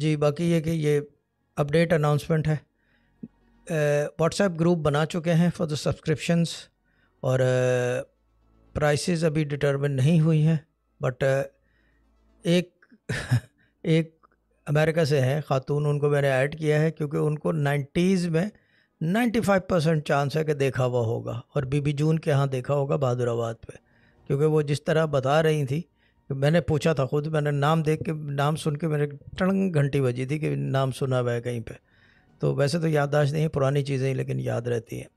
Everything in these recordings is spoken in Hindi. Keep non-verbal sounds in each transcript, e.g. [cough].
जी बाकी ये कि ये अपडेट अनाउंसमेंट है व्हाट्सएप ग्रुप बना चुके हैं फॉर द सब्सक्रिप्शंस और प्राइसेस अभी डिटर्मिन नहीं हुई हैं बट एक [laughs] एक अमेरिका से हैं ख़ातून उनको मैंने ऐड किया है क्योंकि उनको नाइन्टीज़ में 95 परसेंट चांस है कि देखा हुआ होगा और बीबी जून के यहाँ देखा होगा बहादुराबाद पे क्योंकि वो जिस तरह बता रही थी तो मैंने पूछा था खुद मैंने नाम देख के नाम सुन के मेरे टंग घंटी बजी थी कि नाम सुना हुआ है कहीं पे तो वैसे तो याददाश्त नहीं पुरानी चीज़ें लेकिन याद रहती हैं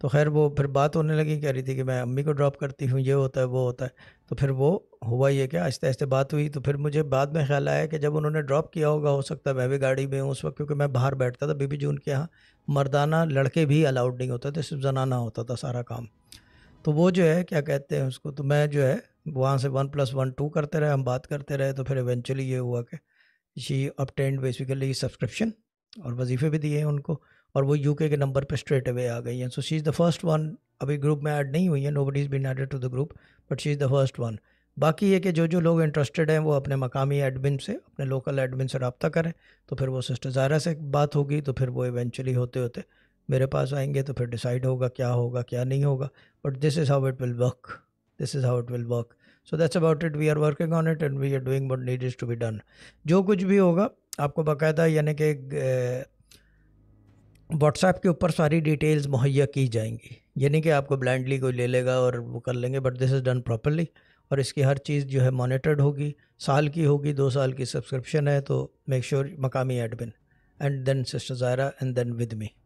तो खैर वो फिर बात होने लगी कह रही थी कि मैं अम्मी को ड्रॉप करती हूँ ये होता है वो होता है तो फिर वो हुआ ये क्या आहिस्ते आहिस्ते बात हुई तो फिर मुझे बाद में ख्याल आया कि जब उन्होंने ड्रॉप किया होगा हो सकता है मैं भी गाड़ी में हूँ उस वक्त क्योंकि मैं बाहर बैठता था बीबी जून के यहाँ मर्दाना लड़के भी अलाउड नहीं होते थे सिर्फ जनाना होता था सारा काम तो वो जो है क्या कहते हैं उसको तो मैं जो है वहाँ से वन प्लस वन टू करते रहे हम बात करते रहे तो फिर एवेंचुअली ये हुआ कि शी अपटेंड बेसिकली सब्सक्रिप्शन और वजीफ़े भी दिए हैं उनको और वो यूके के नंबर पर स्ट्रेट अवे आ गई हैं so she is the first one अभी ग्रुप में ऐड नहीं हुई है nobody is been added to the group but she is the first one बाकी ये कि जो जो लोग इंटरेस्टेड हैं वो अपने मकामी एडमिन से अपने लोकल एडमिन से रबता करें तो फिर वो सिस्टर ज़ारा से बात होगी तो फिर वो इवेंचुअली होते होते मेरे पास आएंगे तो फिर डिसाइड होगा क्या होगा क्या नहीं होगा but this is how it will work this is how it will work so that's about it we are working on it and we are doing what need is to be done जो कुछ भी होगा आपको बाकायदा यानी कि व्हाट्सएप के ऊपर सारी डिटेल्स मुहैया की जाएंगी यानी कि आपको ब्लाइंडली कोई ले लेगा और वो कर लेंगे but this is done properly और इसकी हर चीज़ जो है मोनिटर्ड होगी साल की होगी दो साल की सब्सक्रिप्शन है तो मेक श्योर sure मकामी admin and then sister Zaira and then with me